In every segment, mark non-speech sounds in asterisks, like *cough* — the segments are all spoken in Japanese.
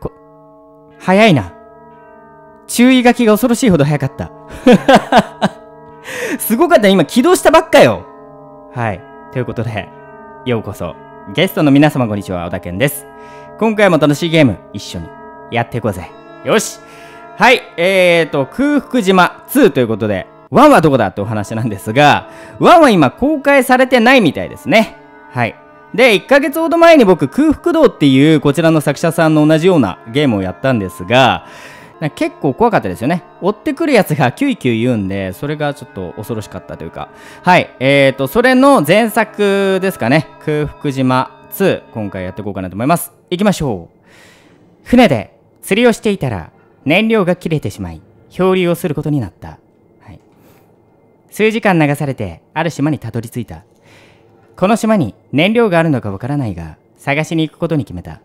こ、早いな。注意書きが恐ろしいほど早かった。*laughs* すごかった。今起動したばっかよ。はい。ということで、ようこそ。ゲストの皆様こんにちは、小田健です。今回も楽しいゲーム、一緒にやっていこうぜ。よしはい、えーと、空腹島2ということで、ワンはどこだってお話なんですが、ワンは今公開されてないみたいですね。はい。で、1ヶ月ほど前に僕、空腹道っていうこちらの作者さんの同じようなゲームをやったんですが、結構怖かったですよね。追ってくるやつがキュイキュイ言うんで、それがちょっと恐ろしかったというか。はい。えーと、それの前作ですかね。空腹島2、今回やっていこうかなと思います。行きましょう。船で釣りをしていたら、燃料が切れてしまい、漂流をすることになった。数時間流されてある島にたどり着いたこの島に燃料があるのかわからないが探しに行くことに決めた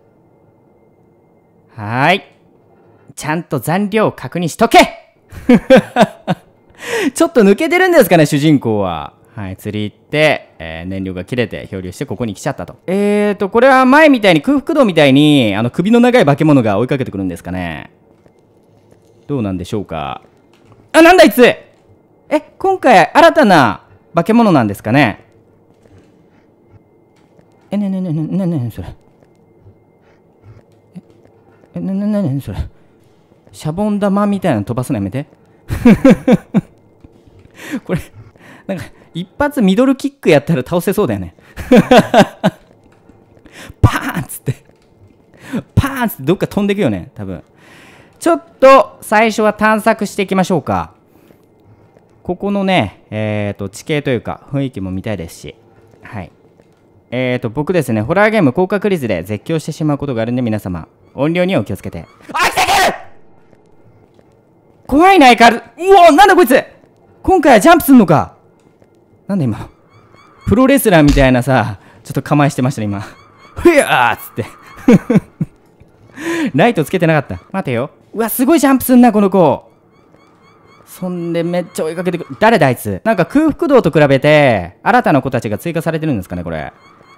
はーいちゃんと残量を確認しとけ *laughs* ちょっと抜けてるんですかね主人公ははい、釣り行って、えー、燃料が切れて漂流してここに来ちゃったと。えーと、これは前みたいに空腹道みたいに、あの、首の長い化け物が追いかけてくるんですかね。どうなんでしょうか。あ、なんだあいつえ、今回新たな化け物なんですかねえ、ねねねねねねねそれ。え、ねねねねそれ。シャボン玉みたいなの飛ばすのやめて。*laughs* これ、なんか、一発ミドルキックやったら倒せそうだよね。*laughs* パーンっつって。パーンっつってどっか飛んでいくよね、多分。ちょっと最初は探索していきましょうか。ここのね、えー、と、地形というか、雰囲気も見たいですし、はい。えっ、ー、と、僕ですね、ホラーゲーム効果クリズで絶叫してしまうことがあるんで、皆様、音量にはお気をつけて。あ、来てくる怖いな、エカル。うおなんだこいつ今回はジャンプすんのかなんだ今。プロレスラーみたいなさ、ちょっと構えしてましたね、今。ふやーっつって。*laughs* ライトつけてなかった。待てよ。うわ、すごいジャンプすんな、この子。そんでめっちゃ追いかけてくる。誰だあいつなんか空腹道と比べて、新たな子たちが追加されてるんですかね、これ。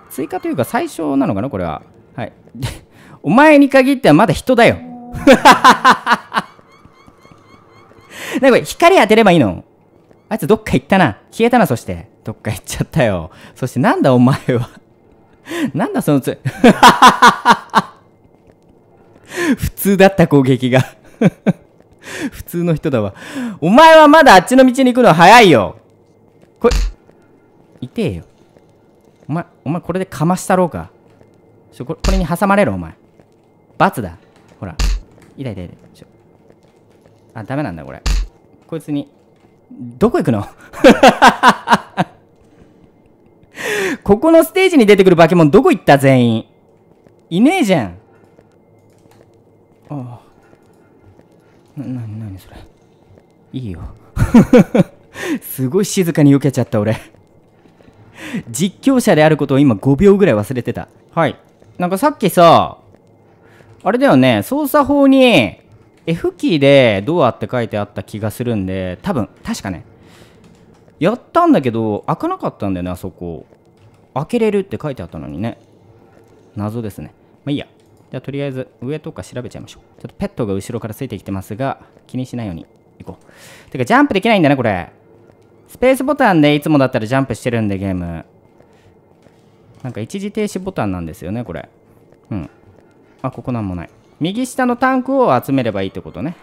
追加というか最小なのかな、これは。はい。*laughs* お前に限ってはまだ人だよ。*laughs* なにこれ、光当てればいいのあいつどっか行ったな。消えたな、そして。どっか行っちゃったよ。そしてなんだお前は。*laughs* なんだそのつ、普通だった攻撃が *laughs* 普通の人だわ。お前はまだあっちの道に行くの早いよ。これ、痛えよ。お前、お前これでかましたろうか。ちょこれに挟まれろ、お前。罰だ。ほら。痛い痛い痛い。ちょあ、ダメなんだ、これ。こいつに。どこ行くの *laughs* ここのステージに出てくる化け物どこ行った全員。いねえじゃん。ああ。な、な、なにそれ。いいよ。*laughs* すごい静かに避けちゃった俺。実況者であることを今5秒ぐらい忘れてた。はい。なんかさっきさ、あれだよね、操作法に F キーでドアって書いてあった気がするんで、多分、確かね。やったんだけど、開かなかったんだよね、あそこ。開けれるって書いてあったのにね。謎ですね。まあいいや。じゃあとりあえず上とか調べちゃいましょう。ちょっとペットが後ろからついてきてますが、気にしないように行こう。てかジャンプできないんだね、これ。スペースボタンでいつもだったらジャンプしてるんで、ゲーム。なんか一時停止ボタンなんですよね、これ。うん。あ、ここなんもない。右下のタンクを集めればいいってことね。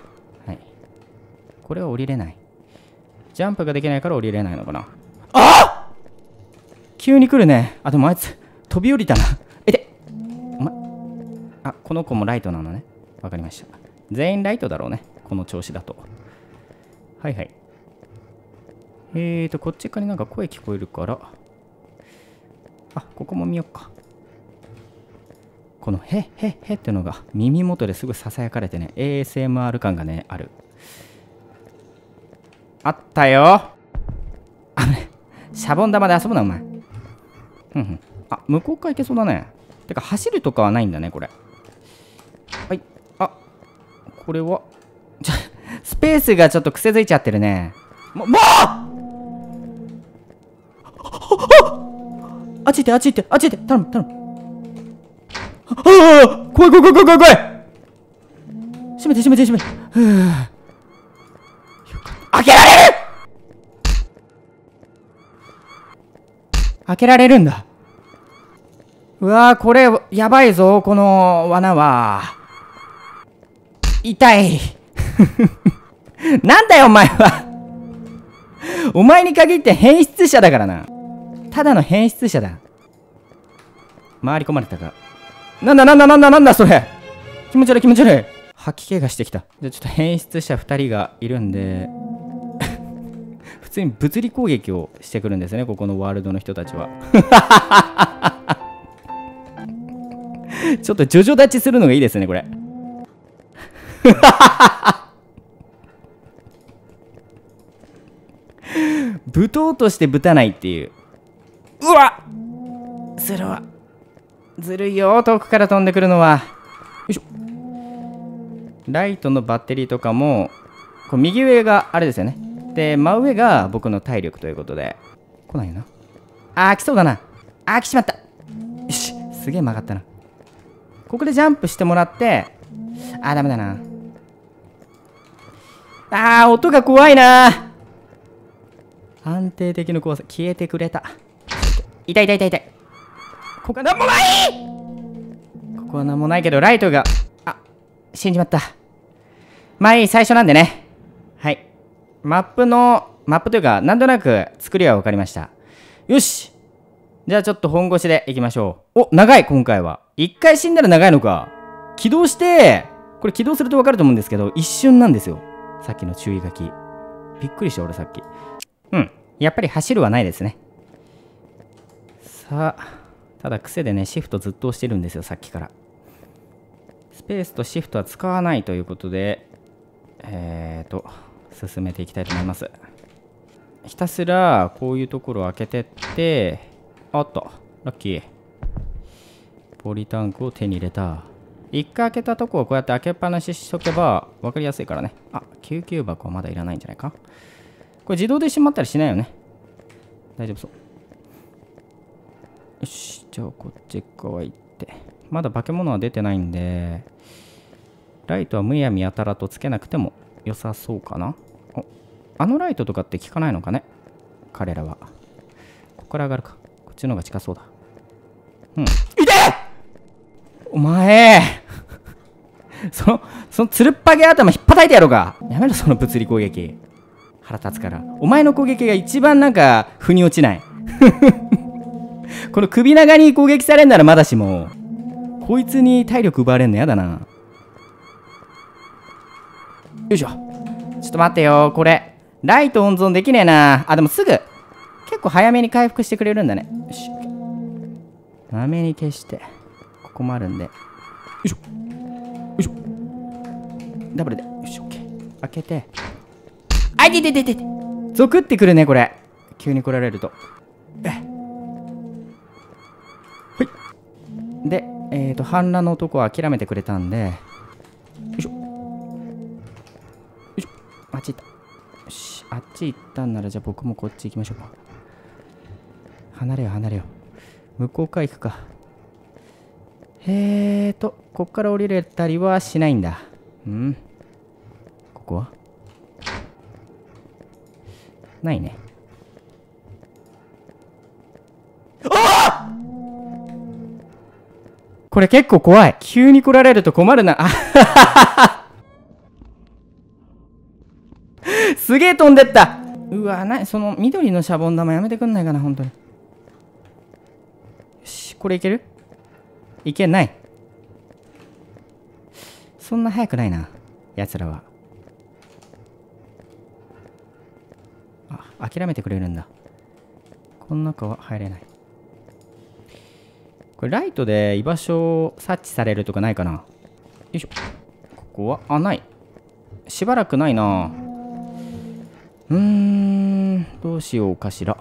はい。これは降りれない。ジャンプができないから降りれないのかな。あ急に来るね。あ、でもあいつ、飛び降りたな。あ、この子もライトなのね。わかりました。全員ライトだろうね。この調子だと。はいはい。えーと、こっちからなんか声聞こえるから。あ、ここも見よっか。このへっへっへってのが耳元ですぐささやかれてね、ASMR 感がね、ある。あったよあのね、シャボン玉で遊ぶな、お前。うんうん。あ、向こうから行けそうだね。てか、走るとかはないんだね、これ。これは、*laughs* スペースがちょっと癖づいちゃってるね。も、もうあっち行って、あっち行って、あっち行って、頼む、頼む。ああ怖い怖い怖い怖い怖いい閉めて閉めて閉めて。開けられる開けられるんだ。うわーこれ、やばいぞ、この罠は。痛い *laughs* なんだよお前はお前に限って変質者だからなただの変質者だ回り込まれたかなんだなんだなんだなんだそれ気持ち悪い気持ち悪い吐き気がしてきたじゃあちょっと変質者2人がいるんで普通に物理攻撃をしてくるんですねここのワールドの人たちは *laughs* ちょっとジョジョ立ちするのがいいですねこれぶとうとしてぶたないっていう。うわそれは、ずるいよ、遠くから飛んでくるのは。よいしょ。ライトのバッテリーとかも、こう右上があれですよね。で、真上が僕の体力ということで。来ないよな。あー、来そうだな。あー、来ちまった。よし、すげえ曲がったな。ここでジャンプしてもらって、あー、ダメだな。あー、音が怖いな安定的な怖さ。消えてくれた。痛い痛い痛い痛い。ここは何もないここは何もないけど、ライトが、あ、死んじまった。まあいい、最初なんでね。はい。マップの、マップというか、なんとなく作りは分かりました。よしじゃあちょっと本腰でいきましょう。お、長い、今回は。一回死んだら長いのか。起動して、これ起動すると分かると思うんですけど、一瞬なんですよ。さっきの注意書き。びっくりした、俺さっき。うん。やっぱり走るはないですね。さあ、ただ癖でね、シフトずっと押してるんですよ、さっきから。スペースとシフトは使わないということで、えっ、ー、と、進めていきたいと思います。ひたすら、こういうところを開けてって、あっと、ラッキー。ポリタンクを手に入れた。一回開けたとこをこうやって開けっぱなししとけば分かりやすいからね。あ、救急箱はまだいらないんじゃないかこれ自動で閉まったりしないよね。大丈夫そう。よし、じゃあこっち側行って。まだ化け物は出てないんで、ライトはむやみやたらとつけなくても良さそうかな。おあのライトとかって効かないのかね彼らは。ここから上がるか。こっちの方が近そうだ。うん。いてお前 *laughs* その、そのつるっぱげ頭引っ叩いてやろうか。やめろ、その物理攻撃。腹立つから。お前の攻撃が一番なんか、腑に落ちない。*laughs* この首長に攻撃されんならまだしも、こいつに体力奪われんのやだな。よいしょ。ちょっと待ってよ、これ。ライト温存できねえな。あ、でもすぐ。結構早めに回復してくれるんだね。よし。まめに消して。ここもあるんで。よいしょ。ダブルで。よし、オッケー。開けて。あいててててて。ゾクってくるね、これ。急に来られると。えほい。で、えっ、ー、と、反乱の男は諦めてくれたんで。よいしょ。よいしょ。あっち行った。よし、あっち行ったんなら、じゃあ僕もこっち行きましょうか。離れよ、離れよ。向こうから行くか。えーと、こっから降りれたりはしないんだ。うんここはないね。ああこれ結構怖い。急に来られると困るな。*laughs* すげえ飛んでったうわ、なその緑のシャボン玉やめてくんないかな、本当に。よし、これいけるいけない。そんな早くないな奴らはあ諦めてくれるんだこの中は入れないこれライトで居場所を察知されるとかないかなよいしょここはあないしばらくないなうーんどうしようかしら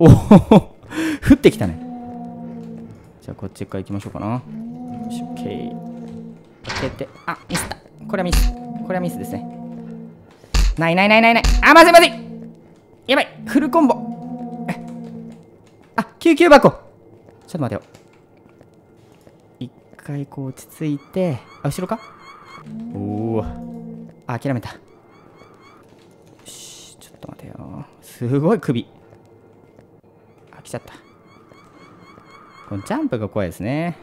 おお降ってきたねじゃあこっちから行きましょうかなよし OK 出て、あ、ミスった。これはミス。これはミスですね。ないないないないない。あ、まずいまずいやばいフルコンボあ、救急箱ちょっと待てよ。一回こう落ち着いて、あ、後ろかおお。諦めた。よし、ちょっと待てよ。すごい首。あ、来ちゃった。このジャンプが怖いですね。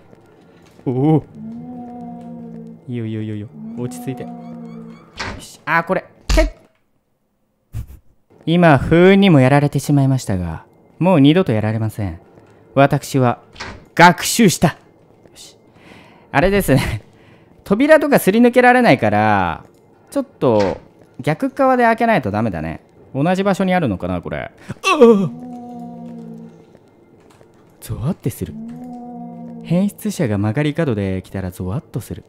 おお。いいよいいよいいよ落ち着いてよしあこれ今風にもやられてしまいましたがもう二度とやられません私は学習したよしあれですね *laughs* 扉とかすり抜けられないからちょっと逆側で開けないとダメだね同じ場所にあるのかなこれうわゾワってする変質者が曲がり角で来たらゾワッとする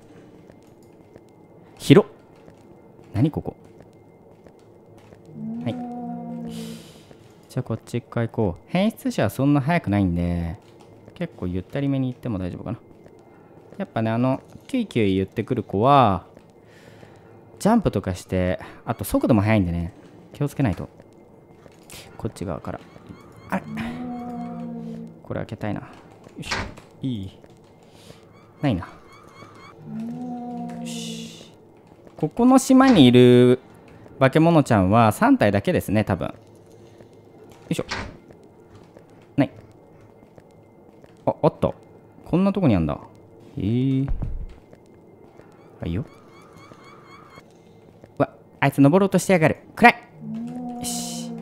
広何ここはいじゃあこっち一回行こう変質者はそんな速くないんで結構ゆったりめに行っても大丈夫かなやっぱねあのキュイキュイ言ってくる子はジャンプとかしてあと速度も速いんでね気をつけないとこっち側からあれこれ開けたいなよいしょいいないなここの島にいる化け物ちゃんは3体だけですね多分よいしょないああったこんなとこにあんだへえはいよわあいつ登ろうとしてやがる暗いよし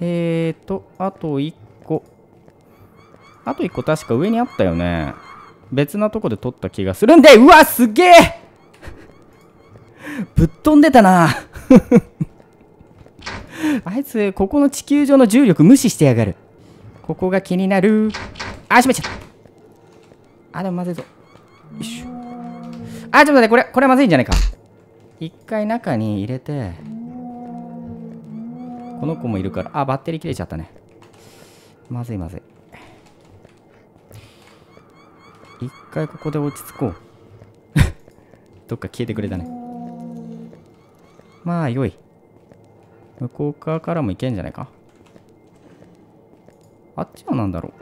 えーとあと1個あと1個確か上にあったよね別なとこで撮った気がするんで、うわ、すげえ *laughs* ぶっ飛んでたな *laughs* あいつ、ここの地球上の重力無視してやがる。ここが気になる。あ、まめちゃった。あ、でもまずいぞ。よいしょ。あ、ちょっと待って、これ、これまずいんじゃないか。一回中に入れて、この子もいるから、あ、バッテリー切れちゃったね。まずいまずい。一回ここで落ち着こう *laughs* どっか消えてくれたねまあよい向こう側からも行けんじゃないかあっちは何だろう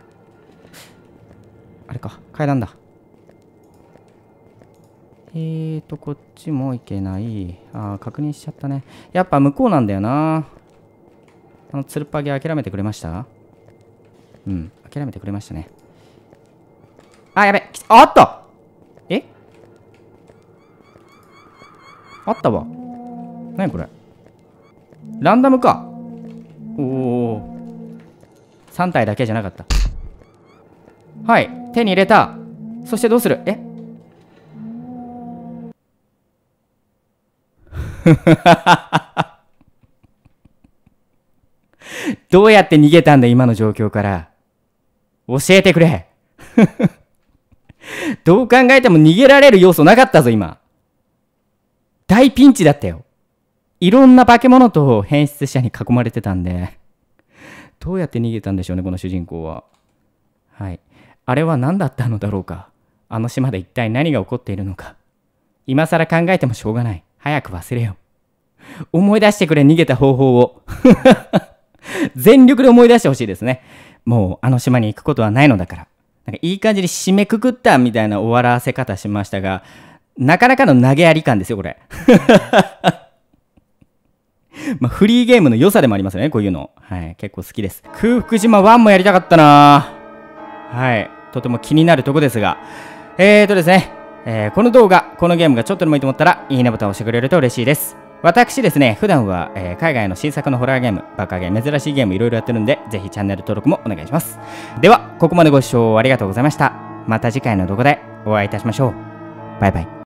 あれか階段だえーとこっちも行けないああ確認しちゃったねやっぱ向こうなんだよなあのつるっぱげ諦めてくれましたうん諦めてくれましたねあ、やべ。あった。えあったわ。なにこれ。ランダムか。おお。3体だけじゃなかった。はい。手に入れた。そしてどうするえ *laughs* どうやって逃げたんだ今の状況から。教えてくれどう考えても逃げられる要素なかったぞ、今。大ピンチだったよ。いろんな化け物と変質者に囲まれてたんで。どうやって逃げたんでしょうね、この主人公は。はい。あれは何だったのだろうか。あの島で一体何が起こっているのか。今更考えてもしょうがない。早く忘れよう。思い出してくれ、逃げた方法を。*laughs* 全力で思い出してほしいですね。もうあの島に行くことはないのだから。なんかいい感じに締めくくったみたいな終わらせ方しましたが、なかなかの投げやり感ですよ、これ。*laughs* まあ、フリーゲームの良さでもありますよね、こういうの。はい、結構好きです。空腹島1もやりたかったなはい、とても気になるとこですが。えーとですね、えー、この動画、このゲームがちょっとでもいいと思ったら、いいねボタンを押してくれると嬉しいです。私ですね、普段は、えー、海外の新作のホラーゲーム、バカゲー、珍しいゲームいろいろやってるんで、ぜひチャンネル登録もお願いします。では、ここまでご視聴ありがとうございました。また次回の動画でお会いいたしましょう。バイバイ。